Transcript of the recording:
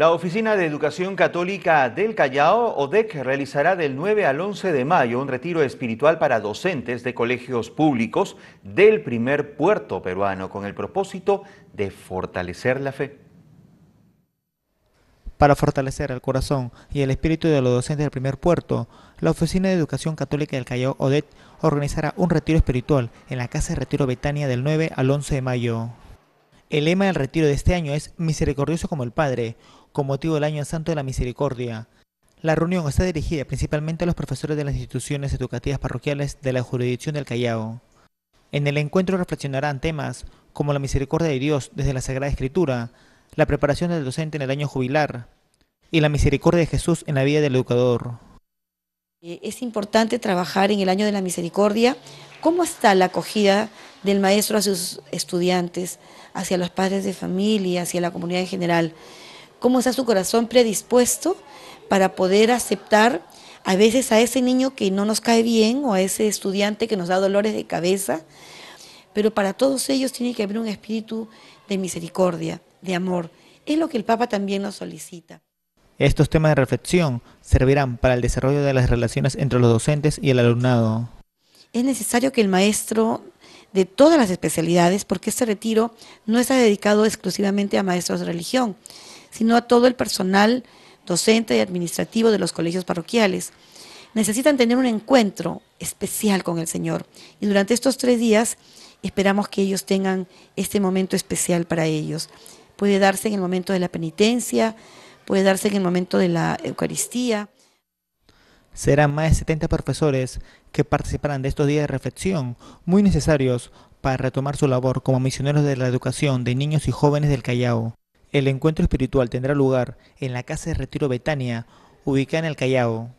La Oficina de Educación Católica del Callao, ODEC, realizará del 9 al 11 de mayo un retiro espiritual para docentes de colegios públicos del primer puerto peruano con el propósito de fortalecer la fe. Para fortalecer el corazón y el espíritu de los docentes del primer puerto, la Oficina de Educación Católica del Callao, ODEC, organizará un retiro espiritual en la Casa de Retiro Betania del 9 al 11 de mayo. El lema del retiro de este año es Misericordioso como el Padre, con motivo del Año Santo de la Misericordia. La reunión está dirigida principalmente a los profesores de las instituciones educativas parroquiales de la jurisdicción del Callao. En el encuentro reflexionarán temas como la misericordia de Dios desde la Sagrada Escritura, la preparación del docente en el año jubilar y la misericordia de Jesús en la vida del educador. Eh, es importante trabajar en el año de la misericordia ¿Cómo está la acogida del maestro a sus estudiantes, hacia los padres de familia, hacia la comunidad en general? ¿Cómo está su corazón predispuesto para poder aceptar a veces a ese niño que no nos cae bien o a ese estudiante que nos da dolores de cabeza? Pero para todos ellos tiene que haber un espíritu de misericordia, de amor. Es lo que el Papa también nos solicita. Estos temas de reflexión servirán para el desarrollo de las relaciones entre los docentes y el alumnado es necesario que el maestro de todas las especialidades, porque este retiro no está dedicado exclusivamente a maestros de religión, sino a todo el personal docente y administrativo de los colegios parroquiales. Necesitan tener un encuentro especial con el Señor. Y durante estos tres días esperamos que ellos tengan este momento especial para ellos. Puede darse en el momento de la penitencia, puede darse en el momento de la Eucaristía. Serán más de 70 profesores que participarán de estos días de reflexión muy necesarios para retomar su labor como misioneros de la educación de niños y jóvenes del Callao. El encuentro espiritual tendrá lugar en la Casa de Retiro Betania, ubicada en el Callao.